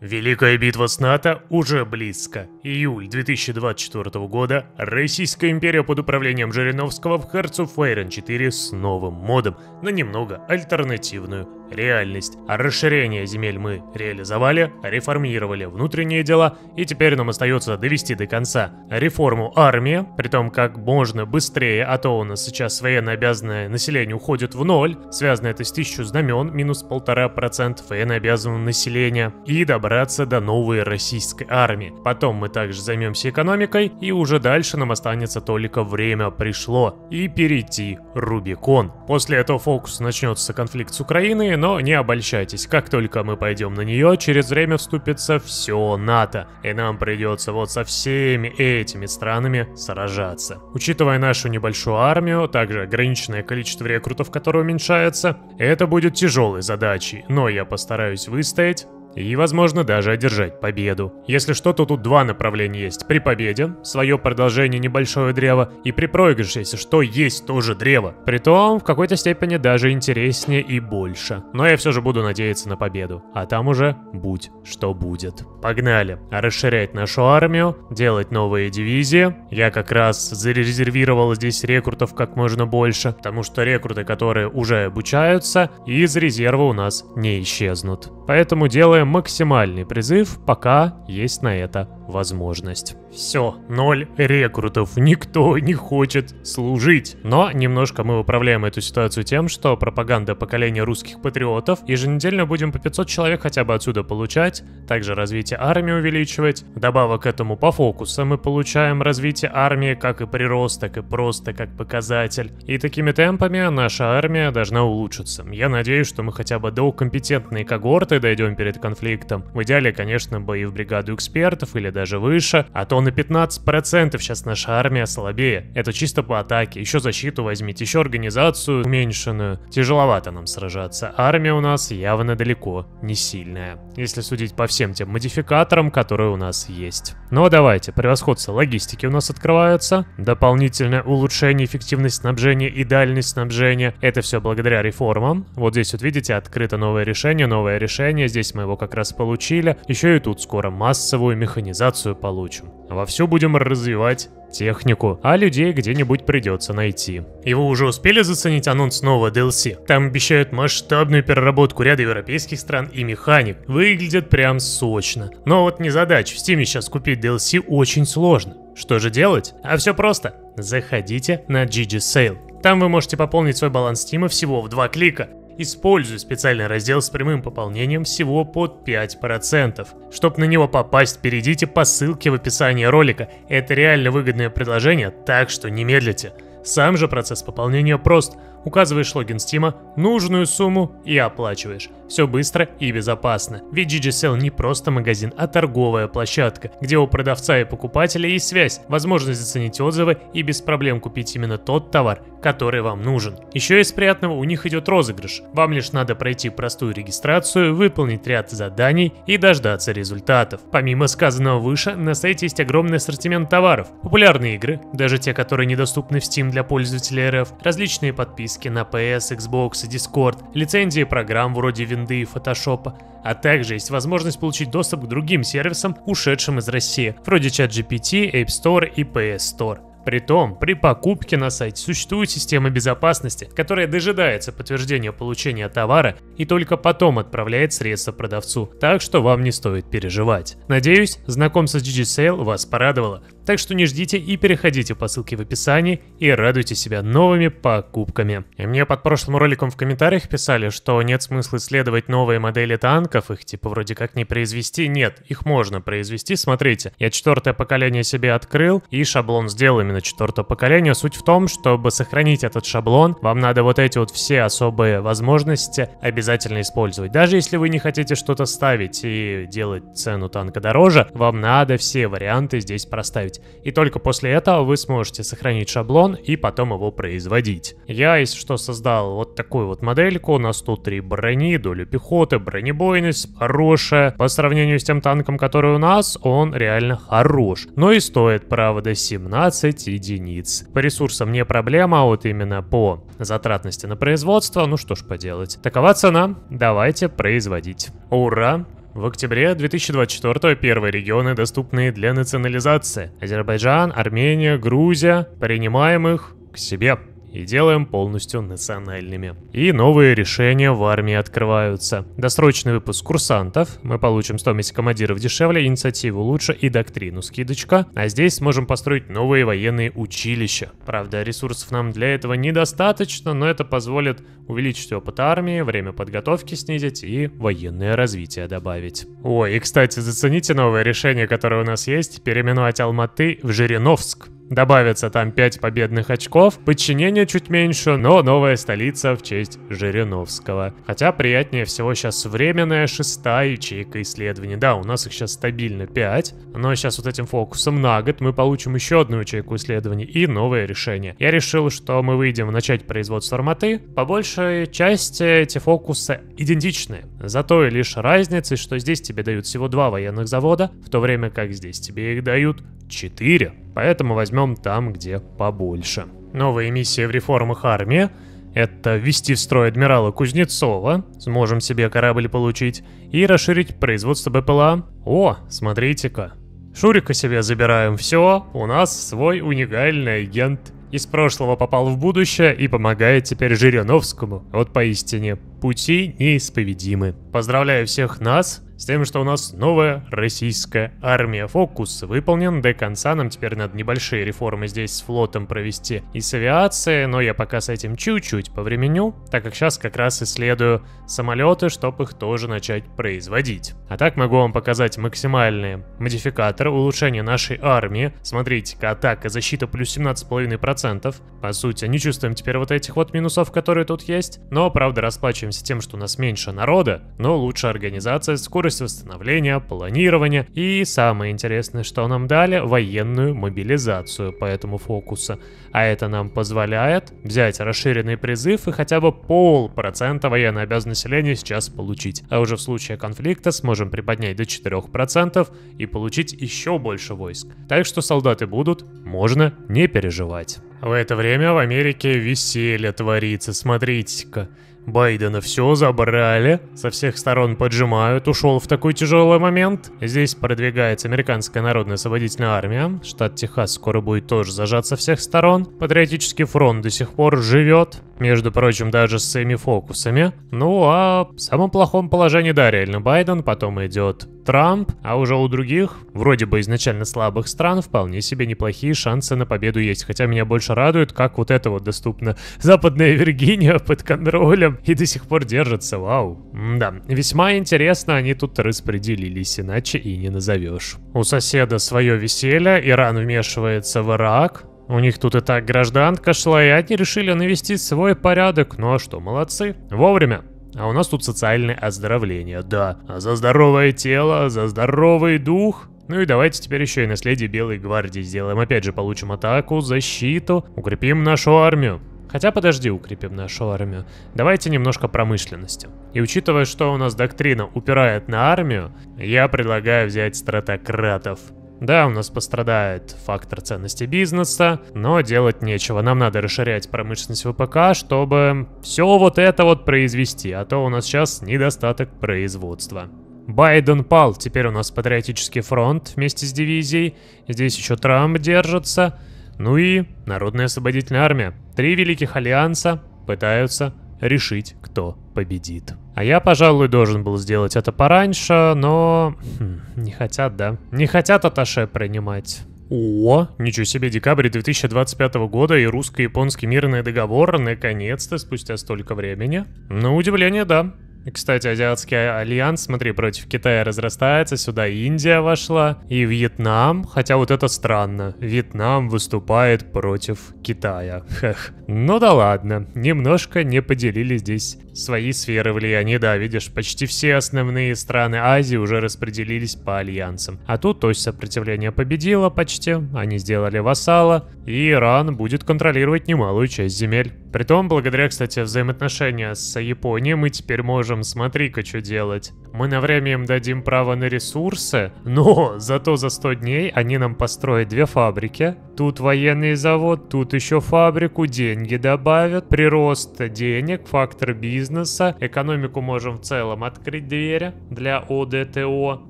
Великая битва с НАТО уже близко. Июль 2024 года Российская империя под управлением Жириновского в Hearts of Iron 4 с новым модом на немного альтернативную – реальность. А расширение земель мы реализовали, реформировали внутренние дела, и теперь нам остается довести до конца реформу армии, при том как можно быстрее, а то у нас сейчас военно обязанное население уходит в ноль, связано это с тысячу знамен, минус полтора процент военно обязанного населения, и добраться до новой российской армии. Потом мы также займемся экономикой, и уже дальше нам останется только время пришло и перейти Рубикон. После этого фокус начнется конфликт с Украиной, но не обольщайтесь, как только мы пойдем на нее, через время вступится все НАТО, и нам придется вот со всеми этими странами сражаться. Учитывая нашу небольшую армию, также ограниченное количество рекрутов, которое уменьшается, это будет тяжелой задачей, но я постараюсь выстоять и, возможно, даже одержать победу. Если что, то тут два направления есть. При победе, свое продолжение небольшое древо, и при проигрыше, если что, есть тоже древо. Притом, в какой-то степени даже интереснее и больше. Но я все же буду надеяться на победу. А там уже будь что будет. Погнали. Расширять нашу армию, делать новые дивизии. Я как раз зарезервировал здесь рекрутов как можно больше, потому что рекруты, которые уже обучаются, из резерва у нас не исчезнут. Поэтому делаем максимальный призыв, пока есть на это возможность. Все, ноль рекрутов, никто не хочет служить. Но немножко мы управляем эту ситуацию тем, что пропаганда поколения русских патриотов, еженедельно будем по 500 человек хотя бы отсюда получать, также развитие армии увеличивать. Добавок к этому по фокусам мы получаем развитие армии как и прирост, так и просто как показатель. И такими темпами наша армия должна улучшиться. Я надеюсь, что мы хотя бы до компетентной когорты дойдем перед конфликтом. В идеале, конечно, бы и в бригаду экспертов или даже выше, а то на 15% сейчас наша армия слабее. Это чисто по атаке, еще защиту возьмите, еще организацию уменьшенную. Тяжеловато нам сражаться, армия у нас явно далеко не сильная, если судить по всем тем модификаторам, которые у нас есть. Но давайте, превосходство логистики у нас открывается, дополнительное улучшение эффективности снабжения и дальность снабжения, это все благодаря реформам. Вот здесь вот видите, открыто новое решение, новое решение, здесь мы его как раз получили, еще и тут скоро массовую механизацию квалификацию получим. Во все будем развивать технику, а людей где-нибудь придется найти. И вы уже успели заценить анонс нового DLC? Там обещают масштабную переработку ряда европейских стран и механик. Выглядит прям сочно. Но вот не задач, в Steam сейчас купить DLC очень сложно. Что же делать? А все просто. Заходите на Gigi Sale. Там вы можете пополнить свой баланс Steam всего в два клика используй специальный раздел с прямым пополнением всего под 5%. Чтобы на него попасть, перейдите по ссылке в описании ролика. Это реально выгодное предложение, так что не медлите. Сам же процесс пополнения прост – указываешь логин Steam, нужную сумму и оплачиваешь. Все быстро и безопасно. Ведь GGSell не просто магазин, а торговая площадка, где у продавца и покупателя есть связь, возможность оценить отзывы и без проблем купить именно тот товар, который вам нужен. Еще из приятного у них идет розыгрыш. Вам лишь надо пройти простую регистрацию, выполнить ряд заданий и дождаться результатов. Помимо сказанного выше, на сайте есть огромный ассортимент товаров, популярные игры, даже те, которые недоступны в Steam для пользователей РФ, различные подписки диски на PS, Xbox и Discord, лицензии программ вроде винды и Photoshop, а также есть возможность получить доступ к другим сервисам, ушедшим из России, вроде ChatGPT, App Store и PS Store. Притом, при покупке на сайте существует система безопасности, которая дожидается подтверждения получения товара и только потом отправляет средства продавцу, так что вам не стоит переживать. Надеюсь, знакомство с DigiSale вас порадовало, так что не ждите и переходите по ссылке в описании и радуйте себя новыми покупками. И мне под прошлым роликом в комментариях писали, что нет смысла исследовать новые модели танков, их типа вроде как не произвести. Нет, их можно произвести, смотрите, я четвертое поколение себе открыл и шаблон сделан именно четвертого поколения. Суть в том, чтобы сохранить этот шаблон, вам надо вот эти вот все особые возможности обязательно использовать. Даже если вы не хотите что-то ставить и делать цену танка дороже, вам надо все варианты здесь проставить. И только после этого вы сможете сохранить шаблон и потом его производить. Я, если что, создал вот такую вот модельку. У нас тут три брони, долю пехоты, бронебойность хорошая. По сравнению с тем танком, который у нас, он реально хорош. Но и стоит, правда, 17 30 единиц. По ресурсам не проблема, а вот именно по затратности на производство, ну что ж поделать. Такова цена, давайте производить. Ура! В октябре 2024 первые регионы доступные для национализации. Азербайджан, Армения, Грузия, принимаем их к себе и делаем полностью национальными. И новые решения в армии открываются. Досрочный выпуск курсантов, мы получим стоимость командиров дешевле, инициативу лучше и доктрину скидочка. А здесь сможем построить новые военные училища. Правда, ресурсов нам для этого недостаточно, но это позволит увеличить опыт армии, время подготовки снизить и военное развитие добавить. Ой, и кстати, зацените новое решение, которое у нас есть, переименовать Алматы в Жириновск. Добавится там 5 победных очков, подчинение чуть меньше, но новая столица в честь Жириновского. Хотя приятнее всего сейчас временная шестая ячейка исследований. Да, у нас их сейчас стабильно 5, но сейчас вот этим фокусом на год мы получим еще одну ячейку исследований и новое решение. Я решил, что мы выйдем начать производство Арматы. По большей части эти фокусы идентичны, за той лишь разницей, что здесь тебе дают всего два военных завода, в то время как здесь тебе их дают 4, поэтому возьмем там, где побольше. Новая миссия в реформах армии — это ввести в строй адмирала Кузнецова, сможем себе корабль получить, и расширить производство БПЛА. О, смотрите-ка, Шурика себе забираем, все, у нас свой уникальный агент. Из прошлого попал в будущее и помогает теперь Жириновскому. Вот поистине, пути неисповедимы. Поздравляю всех нас с тем, что у нас новая российская армия. Фокус выполнен до конца, нам теперь надо небольшие реформы здесь с флотом провести и с авиацией, но я пока с этим чуть-чуть повременю, так как сейчас как раз исследую самолеты, чтобы их тоже начать производить. А так могу вам показать максимальные модификаторы, улучшения нашей армии, смотрите-ка, атака, защита плюс 17,5%, по сути, не чувствуем теперь вот этих вот минусов, которые тут есть, но, правда, расплачиваемся тем, что у нас меньше народа, но лучше организация, скорость скорость восстановления, планирование и, самое интересное, что нам дали, военную мобилизацию по этому фокусу. А это нам позволяет взять расширенный призыв и хотя бы полпроцента военной обязанности населения сейчас получить. А уже в случае конфликта сможем приподнять до 4% и получить еще больше войск. Так что солдаты будут, можно не переживать. В это время в Америке веселье творится, смотрите-ка. Байдена все забрали, со всех сторон поджимают, ушел в такой тяжелый момент. Здесь продвигается американская народная освободительная армия, штат Техас скоро будет тоже зажат со всех сторон. Патриотический фронт до сих пор живет, между прочим, даже с своими фокусами. Ну а в самом плохом положении, да, реально Байден, потом идет Трамп, а уже у других, вроде бы изначально слабых стран, вполне себе неплохие шансы на победу есть. Хотя меня больше радует, как вот это вот доступно. Западная Виргиния под контролем и до сих пор держится, вау. М да, весьма интересно они тут распределились, иначе и не назовешь. У соседа свое веселье, Иран вмешивается в Ирак, у них тут и так гражданка шла, и они решили навести свой порядок. Ну а что, молодцы. Вовремя. А у нас тут социальное оздоровление, да. А за здоровое тело, за здоровый дух. Ну и давайте теперь еще и наследие Белой Гвардии сделаем. Опять же, получим атаку, защиту, укрепим нашу армию. Хотя подожди, укрепим нашу армию. Давайте немножко промышленности. И учитывая, что у нас доктрина упирает на армию, я предлагаю взять стратократов. Да, у нас пострадает фактор ценности бизнеса, но делать нечего. Нам надо расширять промышленность ВПК, чтобы все вот это вот произвести, а то у нас сейчас недостаток производства. Байден пал, теперь у нас патриотический фронт вместе с дивизией. Здесь еще Трамп держится. Ну и Народная освободительная армия. Три великих альянса пытаются решить, кто победит. А я, пожалуй, должен был сделать это пораньше, но... Хм, не хотят, да? Не хотят Аташе принимать. О, ничего себе, декабрь 2025 года и русско-японский мирный договор наконец-то спустя столько времени. На удивление, да. Кстати, Азиатский а-, альянс, смотри, против Китая разрастается, сюда Индия вошла и Вьетнам, хотя вот это странно. Вьетнам выступает против Китая. Хех. Ну да ладно, немножко не поделили здесь свои сферы влияния. Да, видишь, почти все основные страны Азии уже распределились по альянсам. А тут ось сопротивление победило почти, они сделали вассала, и Иран будет контролировать немалую часть земель. Притом, благодаря, кстати, взаимоотношения с Японией, мы теперь можем, смотри-ка, что делать. Мы на время им дадим право на ресурсы, но зато за 100 дней они нам построят две фабрики. Тут военный завод, тут еще фабрику, деньги добавят, прирост денег, фактор бизнеса, бизнеса, экономику можем в целом открыть двери для ОДТО.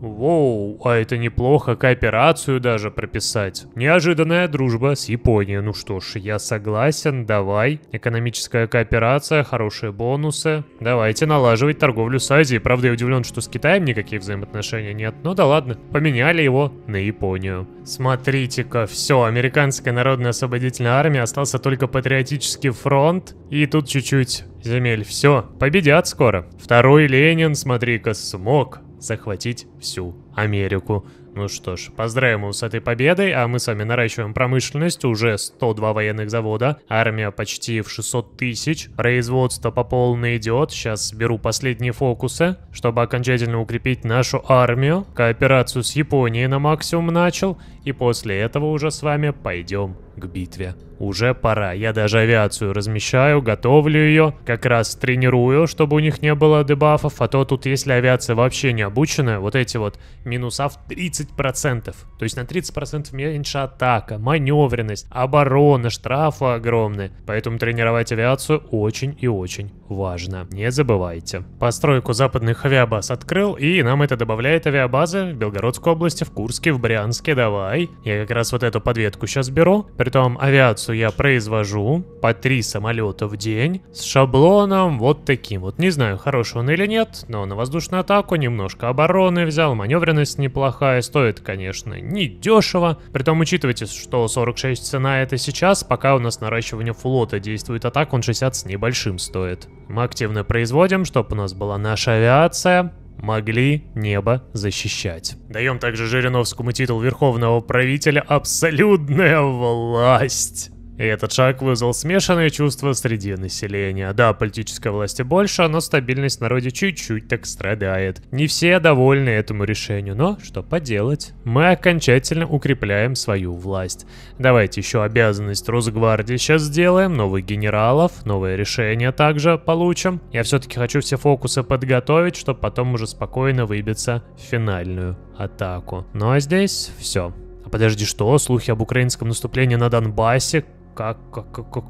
Воу, а это неплохо, кооперацию даже прописать. Неожиданная дружба с Японией. Ну что ж, я согласен, давай. Экономическая кооперация, хорошие бонусы. Давайте налаживать торговлю с Азией. Правда, я удивлен, что с Китаем никаких взаимоотношений нет. Ну да ладно, поменяли его на Японию. Смотрите-ка, все, американская народная освободительная армия, остался только патриотический фронт. И тут чуть-чуть земель. Все, победят скоро. Второй Ленин, смотри-ка, смог захватить всю Америку. Ну что ж, поздравим его с этой победой, а мы с вами наращиваем промышленность, уже 102 военных завода, армия почти в 600 тысяч, производство по полной идет, сейчас беру последние фокусы, чтобы окончательно укрепить нашу армию, кооперацию с Японией на максимум начал, и после этого уже с вами пойдем к битве. Уже пора, я даже авиацию размещаю, готовлю ее, как раз тренирую, чтобы у них не было дебафов, а то тут, если авиация вообще не обученная, вот эти вот минуса в 30%, то есть на 30% меньше атака, маневренность, оборона, штрафы огромные, поэтому тренировать авиацию очень и очень важно, не забывайте. Постройку западных авиабаз открыл, и нам это добавляет авиабазы в Белгородской области, в Курске, в Брянске, давай. Sky. Я как раз вот эту подветку сейчас беру. Притом авиацию я произвожу по три самолета в день с шаблоном вот таким вот. Не знаю, хороший он или нет, но на воздушную атаку немножко обороны взял, маневренность неплохая. Стоит, конечно, недешево. дешево. Притом учитывайте, что 46 цена это сейчас, пока у нас наращивание флота действует, а так он 60 с небольшим стоит. Мы активно производим, чтобы у нас была наша авиация могли небо защищать. Даем также Жириновскому титул верховного правителя «Абсолютная власть». И этот шаг вызвал смешанные чувства среди населения. Да, политической власти больше, но стабильность в народе чуть-чуть так страдает. Не все довольны этому решению, но что поделать? Мы окончательно укрепляем свою власть. Давайте еще обязанность Росгвардии сейчас сделаем, новых генералов, новые решения также получим. Я все-таки хочу все фокусы подготовить, чтобы потом уже спокойно выбиться в финальную атаку. Ну а здесь все. А подожди, что? Слухи об украинском наступлении на Донбассе? как, как, как, как...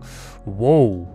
Воу!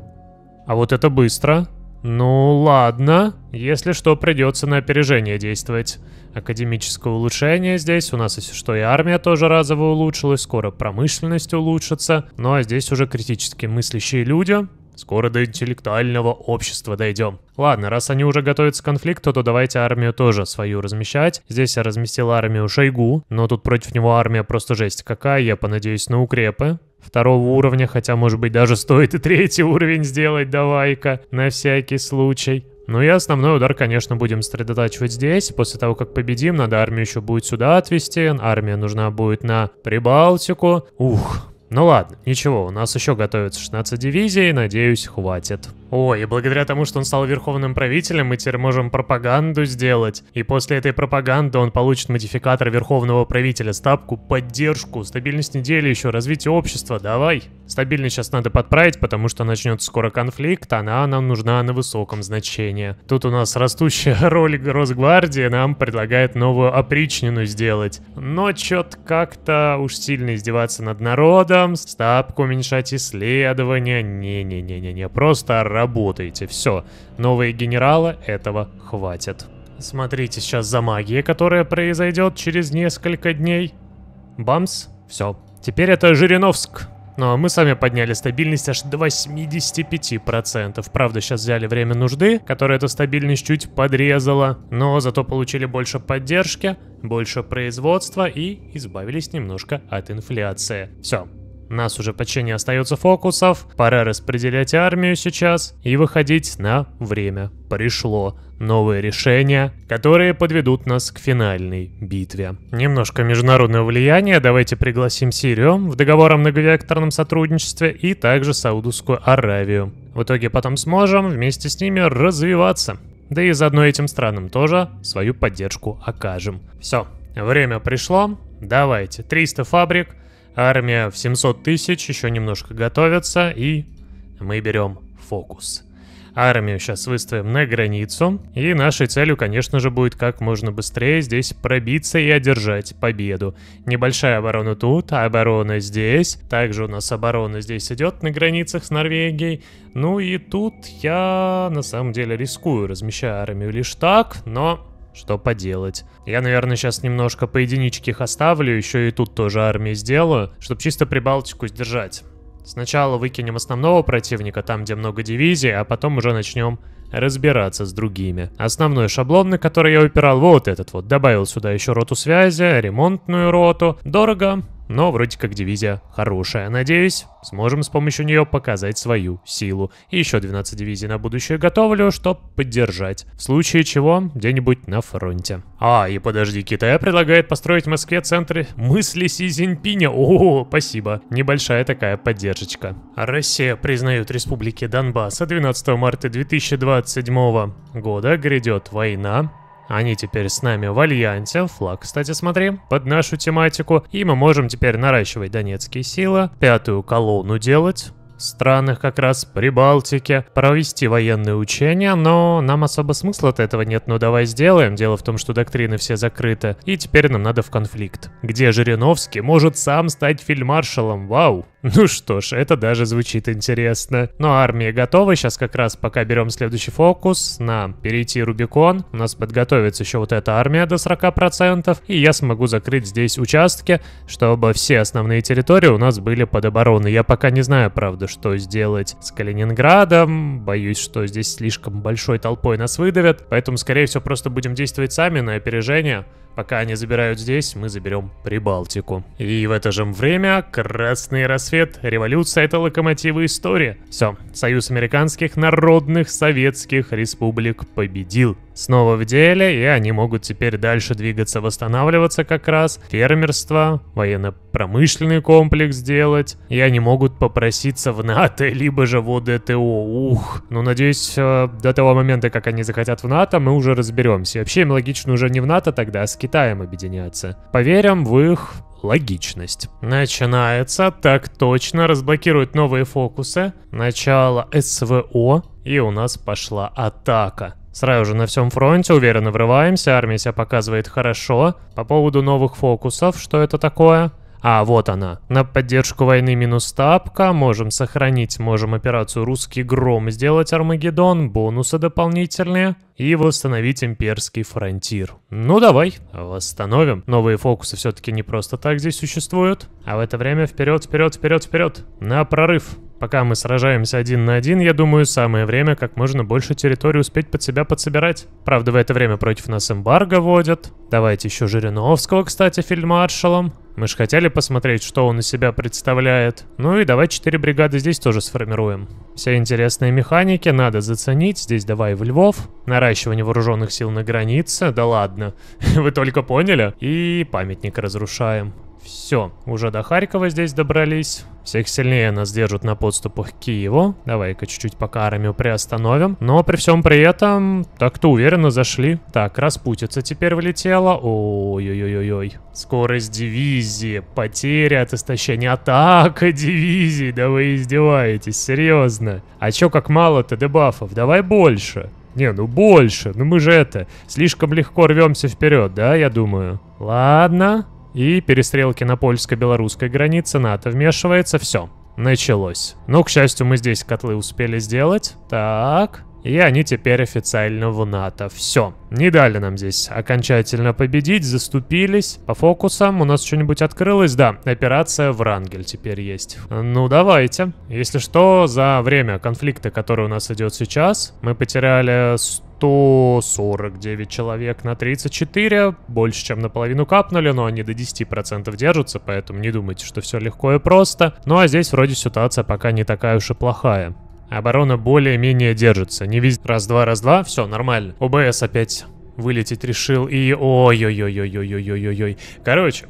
А вот это быстро. Ну ладно, если что, придется на опережение действовать. Академическое улучшение здесь, у нас, если что, и армия тоже разово улучшилась, скоро промышленность улучшится. Ну а здесь уже критически мыслящие люди, Скоро до интеллектуального общества дойдем. Ладно, раз они уже готовятся к конфликту, то давайте армию тоже свою размещать. Здесь я разместил армию Шойгу, но тут против него армия просто жесть какая, я понадеюсь на укрепы. Второго уровня, хотя, может быть, даже стоит и третий уровень сделать, давай-ка, на всякий случай. Ну и основной удар, конечно, будем сосредотачивать здесь. После того, как победим, надо армию еще будет сюда отвести. Армия нужна будет на Прибалтику. Ух, ну ладно, ничего, у нас еще готовится 16 дивизий, надеюсь, хватит. О, и благодаря тому, что он стал верховным правителем, мы теперь можем пропаганду сделать. И после этой пропаганды он получит модификатор верховного правителя, стапку, поддержку, стабильность недели еще, развитие общества, давай. Стабильность сейчас надо подправить, потому что начнется скоро конфликт, она нам нужна на высоком значении. Тут у нас растущая роль Росгвардии нам предлагает новую опричнину сделать. Но чё-то как-то уж сильно издеваться над народом, там, ставку уменьшать исследования. Не-не-не-не-не, просто работайте. Все, новые генералы этого хватит. Смотрите сейчас за магией, которая произойдет через несколько дней. Бамс, все. Теперь это Жириновск. Но ну, а мы сами подняли стабильность аж до 85%. Правда, сейчас взяли время нужды, которое эту стабильность чуть подрезало, Но зато получили больше поддержки, больше производства и избавились немножко от инфляции. Все, нас уже почти не остается фокусов, пора распределять армию сейчас и выходить на время. Пришло новые решения, которые подведут нас к финальной битве. Немножко международного влияния. Давайте пригласим Сирию в договор о многовекторном сотрудничестве и также Саудовскую Аравию. В итоге потом сможем вместе с ними развиваться. Да и заодно этим странам тоже свою поддержку окажем. Все, время пришло. Давайте. 300 фабрик, Армия в 700 тысяч, еще немножко готовится, и мы берем фокус. Армию сейчас выставим на границу, и нашей целью, конечно же, будет как можно быстрее здесь пробиться и одержать победу. Небольшая оборона тут, оборона здесь, также у нас оборона здесь идет на границах с Норвегией, ну и тут я на самом деле рискую, размещая армию лишь так, но что поделать. Я, наверное, сейчас немножко по единичке их оставлю, еще и тут тоже армии сделаю, чтобы чисто Прибалтику сдержать. Сначала выкинем основного противника, там, где много дивизий, а потом уже начнем разбираться с другими. Основной шаблон, на который я упирал, вот этот вот. Добавил сюда еще роту связи, ремонтную роту. Дорого, но вроде как дивизия хорошая. Надеюсь, сможем с помощью нее показать свою силу. И еще 12 дивизий на будущее готовлю, чтобы поддержать. В случае чего, где-нибудь на фронте. А, и подожди, Китай предлагает построить в Москве центры мысли Си Цзиньпиня. О, спасибо. Небольшая такая поддержка. Россия признает республики Донбасса 12 марта 2027 года. Грядет война. Они теперь с нами в Альянсе, флаг, кстати, смотри, под нашу тематику. И мы можем теперь наращивать донецкие силы, пятую колонну делать странах как раз Прибалтике провести военные учения, но нам особо смысла от этого нет, но ну, давай сделаем. Дело в том, что доктрины все закрыты, и теперь нам надо в конфликт. Где Жириновский может сам стать фельдмаршалом, вау! Ну что ж, это даже звучит интересно. Но армия готова, сейчас как раз пока берем следующий фокус, нам перейти Рубикон, у нас подготовится еще вот эта армия до 40%, и я смогу закрыть здесь участки, чтобы все основные территории у нас были под оборону. Я пока не знаю, правда, что сделать с Калининградом, боюсь, что здесь слишком большой толпой нас выдавят, поэтому, скорее всего, просто будем действовать сами на опережение. Пока они забирают здесь, мы заберем Прибалтику. И в это же время Красный рассвет свет, революция — это локомотивы истории. Все, Союз Американских Народных Советских Республик победил. Снова в деле, и они могут теперь дальше двигаться, восстанавливаться как раз. Фермерство, военно-промышленный комплекс делать. И они могут попроситься в НАТО, либо же в ОДТО. Ух, ну надеюсь, э, до того момента, как они захотят в НАТО, мы уже разберемся. вообще им логично уже не в НАТО тогда, а с Китаем объединяться. Поверим в их логичность. Начинается, так точно, разблокирует новые фокусы. Начало СВО, и у нас пошла атака. Сразу же на всем фронте уверенно врываемся, армия себя показывает хорошо. По поводу новых фокусов, что это такое? А, вот она. На поддержку войны минус тапка. Можем сохранить, можем операцию «Русский гром» сделать Армагеддон. Бонусы дополнительные и восстановить имперский фронтир. Ну давай, восстановим. Новые фокусы все-таки не просто так здесь существуют. А в это время вперед, вперед, вперед, вперед. На прорыв. Пока мы сражаемся один на один, я думаю, самое время как можно больше территории успеть под себя подсобирать. Правда, в это время против нас эмбарго водят. Давайте еще Жириновского, кстати, фельдмаршалом. Мы же хотели посмотреть, что он из себя представляет. Ну и давай четыре бригады здесь тоже сформируем. Все интересные механики надо заценить. Здесь давай в Львов. На наращивание вооруженных сил на границе, да ладно, вы только поняли? И памятник разрушаем. Все, уже до Харькова здесь добрались. Всех сильнее нас держат на подступах к Киеву. Давай-ка чуть-чуть по армию приостановим. Но при всем при этом так-то уверенно зашли. Так, распутица теперь влетела. Ой-ой-ой-ой. Скорость дивизии, потери от истощения атака дивизии. Да вы издеваетесь, серьезно. А чё как мало-то дебафов? Давай больше. Не, ну больше. Ну мы же это, слишком легко рвемся вперед, да, я думаю? Ладно. И перестрелки на польско-белорусской границе, НАТО вмешивается, все. Началось. Ну, к счастью, мы здесь котлы успели сделать. Так и они теперь официально в НАТО. Все. Не дали нам здесь окончательно победить, заступились. По фокусам у нас что-нибудь открылось? Да, операция Врангель теперь есть. Ну, давайте. Если что, за время конфликта, который у нас идет сейчас, мы потеряли 149 человек на 34, больше, чем наполовину капнули, но они до 10% держатся, поэтому не думайте, что все легко и просто. Ну а здесь вроде ситуация пока не такая уж и плохая. Оборона более-менее держится. Не везде. Раз-два, раз-два. Все, нормально. ОБС опять вылететь решил. И ой-ой-ой-ой-ой-ой-ой-ой. Короче,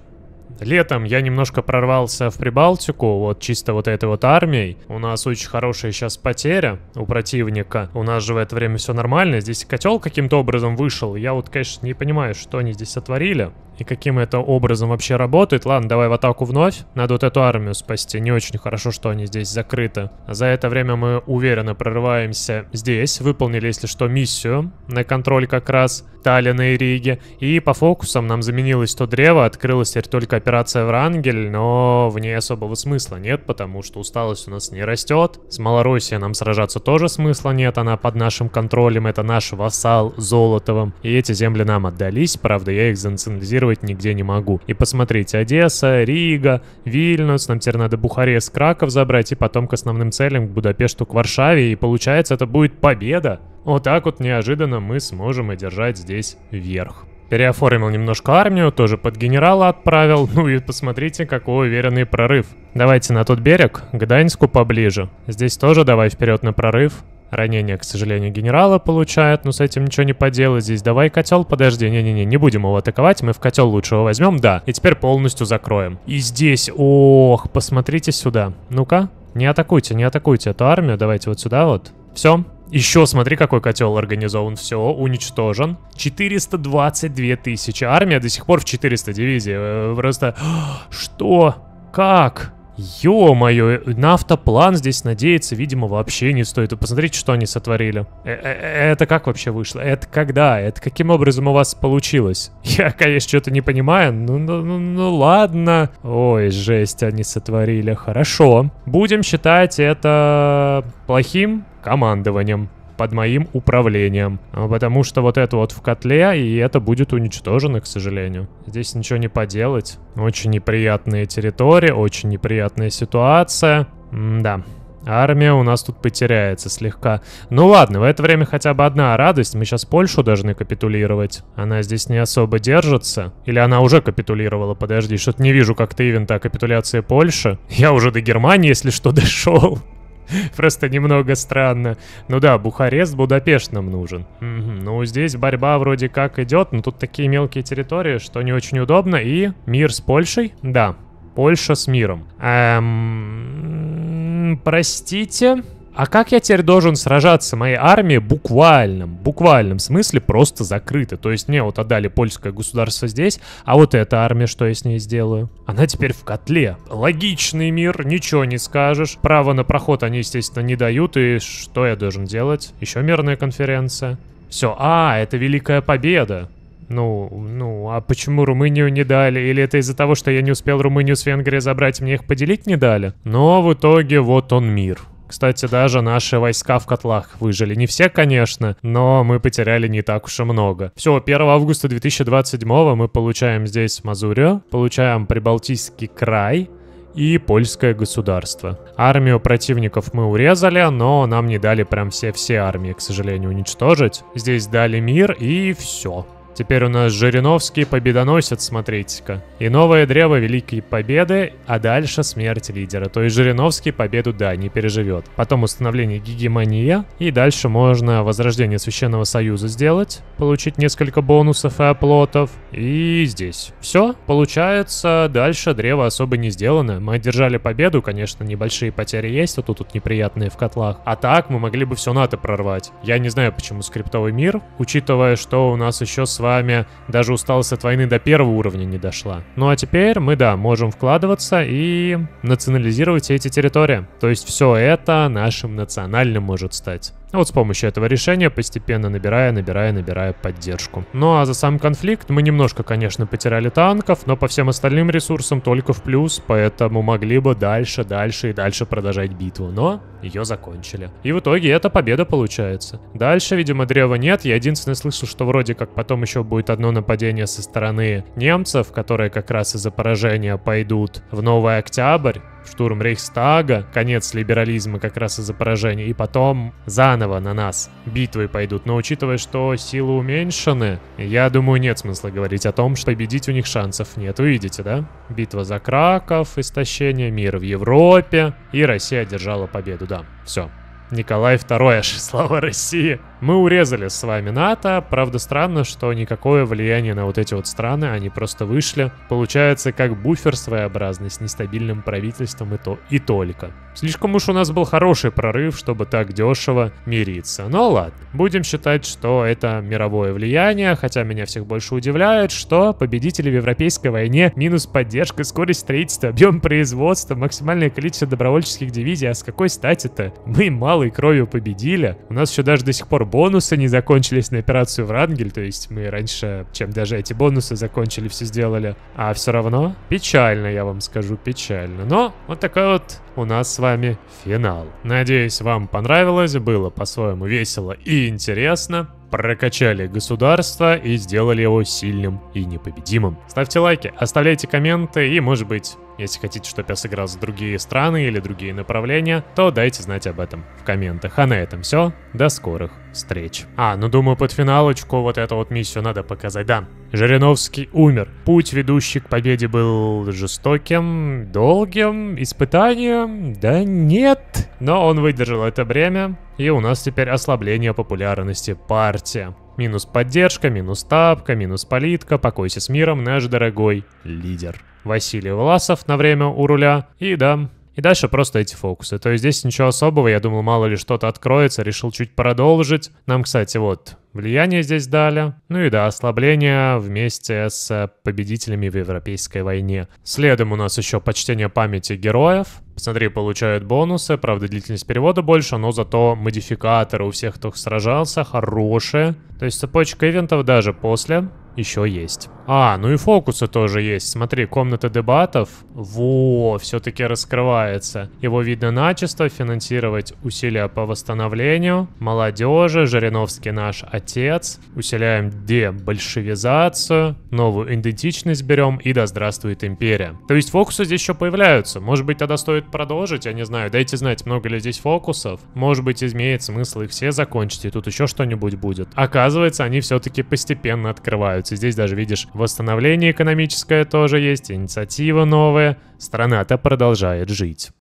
Летом я немножко прорвался в Прибалтику, вот чисто вот этой вот армией. У нас очень хорошая сейчас потеря у противника. У нас же в это время все нормально. Здесь котел каким-то образом вышел. Я вот, конечно, не понимаю, что они здесь сотворили. И каким это образом вообще работает. Ладно, давай в атаку вновь. Надо вот эту армию спасти. Не очень хорошо, что они здесь закрыты. За это время мы уверенно прорываемся здесь. Выполнили, если что, миссию на контроль как раз Таллина и Риги. И по фокусам нам заменилось то древо, открылась теперь только Операция в Рангель, но в ней особого смысла нет, потому что усталость у нас не растет. С Малороссией нам сражаться тоже смысла нет, она под нашим контролем, это наш вассал Золотовым. И эти земли нам отдались, правда, я их занационализировать нигде не могу. И посмотрите, Одесса, Рига, Вильнюс, нам теперь надо Бухарест, Краков забрать, и потом к основным целям, к Будапешту, к Варшаве, и получается это будет победа. Вот так вот неожиданно мы сможем одержать здесь верх. Переоформил немножко армию, тоже под генерала отправил. Ну и посмотрите, какой уверенный прорыв. Давайте на тот берег, к Даньску поближе. Здесь тоже давай вперед на прорыв. Ранение, к сожалению, генерала получает, но с этим ничего не поделать. Здесь давай котел, подожди, не-не-не, не будем его атаковать, мы в котел лучше его возьмем, да. И теперь полностью закроем. И здесь, ох, посмотрите сюда. Ну-ка, не атакуйте, не атакуйте эту армию, давайте вот сюда вот. Все, еще смотри, какой котел организован. Все, уничтожен. 422 тысячи. Армия до сих пор в 400 дивизии. Э, э, просто... Что? Как? Ё-моё, Нафтоплан здесь надеяться, видимо, вообще не стоит. Посмотрите, что они сотворили. Э, это как вообще вышло? Это когда? Это каким образом у вас получилось? Я, конечно, что-то не понимаю. Ну, ну, ну, ну ладно. Ой, жесть они сотворили. Хорошо. Будем считать это плохим командованием, под моим управлением. Потому что вот это вот в котле, и это будет уничтожено, к сожалению. Здесь ничего не поделать. Очень неприятные территории, очень неприятная ситуация. М да. Армия у нас тут потеряется слегка. Ну ладно, в это время хотя бы одна радость. Мы сейчас Польшу должны капитулировать. Она здесь не особо держится. Или она уже капитулировала? Подожди, что-то не вижу как-то ивента о капитуляции Польши. Я уже до Германии, если что, дошел. Просто немного странно. Ну да, Бухарест Будапешт нам нужен. Ну, здесь борьба вроде как идет, но тут такие мелкие территории, что не очень удобно. И мир с Польшей? Да, Польша с миром. Эм... Простите, а как я теперь должен сражаться? Моей армии буквальном, буквальном смысле просто закрыта. То есть мне вот отдали польское государство здесь, а вот эта армия, что я с ней сделаю? Она теперь в котле. Логичный мир, ничего не скажешь. Право на проход они, естественно, не дают. И что я должен делать? Еще мирная конференция. Все, а, это Великая Победа. Ну, ну, а почему Румынию не дали? Или это из-за того, что я не успел Румынию с Венгрией забрать, мне их поделить не дали? Но в итоге вот он мир. Кстати, даже наши войска в котлах выжили. Не все, конечно, но мы потеряли не так уж и много. Все, 1 августа 2027 мы получаем здесь Мазурио, получаем Прибалтийский край, и польское государство. Армию противников мы урезали, но нам не дали прям все-все армии, к сожалению, уничтожить. Здесь дали мир и все. Теперь у нас Жириновский победоносец, смотрите-ка. И новое древо Великой Победы, а дальше смерть лидера. То есть Жириновский победу, да, не переживет. Потом установление гегемония, и дальше можно возрождение Священного Союза сделать, получить несколько бонусов и оплотов. И здесь. Все, получается, дальше древо особо не сделано. Мы одержали победу, конечно, небольшие потери есть, а то тут неприятные в котлах. А так мы могли бы все НАТО прорвать. Я не знаю, почему скриптовый мир, учитывая, что у нас еще с вами даже усталость от войны до первого уровня не дошла. Ну а теперь мы, да, можем вкладываться и национализировать эти территории. То есть все это нашим национальным может стать. Ну, вот с помощью этого решения, постепенно набирая, набирая, набирая поддержку. Ну а за сам конфликт мы немножко, конечно, потеряли танков, но по всем остальным ресурсам только в плюс, поэтому могли бы дальше, дальше и дальше продолжать битву, но ее закончили. И в итоге эта победа получается. Дальше, видимо, древа нет, я единственное слышал, что вроде как потом еще будет одно нападение со стороны немцев, которые как раз из-за поражения пойдут в Новый Октябрь, штурм Рейхстага, конец либерализма как раз из-за поражения, и потом заново заново на нас. Битвы пойдут, но учитывая, что силы уменьшены, я думаю, нет смысла говорить о том, что победить у них шансов нет. Вы видите, да? Битва за Краков, истощение мира в Европе, и Россия одержала победу, да. Все. Николай II, аж слава России! Мы урезали с вами НАТО. Правда, странно, что никакое влияние на вот эти вот страны, они просто вышли. Получается, как буфер своеобразный с нестабильным правительством и то и только. Слишком уж у нас был хороший прорыв, чтобы так дешево мириться. Но ладно, будем считать, что это мировое влияние, хотя меня всех больше удивляет, что победители в европейской войне минус поддержка, скорость строительства, объем производства, максимальное количество добровольческих дивизий. А с какой стати-то? Мы малой кровью победили. У нас еще даже до сих пор бонусы не закончились на операцию в Рангель, то есть мы раньше, чем даже эти бонусы закончили, все сделали. А все равно печально, я вам скажу, печально. Но вот такой вот у нас с вами финал. Надеюсь, вам понравилось, было по-своему весело и интересно прокачали государство и сделали его сильным и непобедимым. Ставьте лайки, оставляйте комменты и, может быть, если хотите, чтобы я сыграл за другие страны или другие направления, то дайте знать об этом в комментах. А на этом все. До скорых встреч. А, ну думаю, под финалочку вот эту вот миссию надо показать. Да, Жириновский умер. Путь, ведущий к победе, был жестоким, долгим, испытанием. Да нет. Но он выдержал это время, и у нас теперь ослабление популярности партии. Минус поддержка, минус тапка, минус политка, покойся с миром, наш дорогой лидер. Василий Власов на время у руля. И да, и дальше просто эти фокусы. То есть здесь ничего особого, я думал, мало ли что-то откроется, решил чуть продолжить. Нам, кстати, вот Влияние здесь дали, ну и да, ослабление вместе с победителями в Европейской войне. Следом у нас еще почтение памяти героев. Смотри, получают бонусы, правда длительность перевода больше, но зато модификаторы у всех, кто сражался, хорошие. То есть цепочка ивентов даже после еще есть. А, ну и фокусы тоже есть. Смотри, комната дебатов. Во, все-таки раскрывается. Его видно начисто. Финансировать усилия по восстановлению. Молодежи. Жириновский наш отец. Усиляем дебольшевизацию. Новую идентичность берем. И да здравствует империя. То есть фокусы здесь еще появляются. Может быть, тогда стоит продолжить. Я не знаю. Дайте знать, много ли здесь фокусов. Может быть, имеет смысл их все закончить. И тут еще что-нибудь будет. Оказывается, они все-таки постепенно открываются развиваются. Здесь даже, видишь, восстановление экономическое тоже есть, инициатива новая. Страна-то продолжает жить.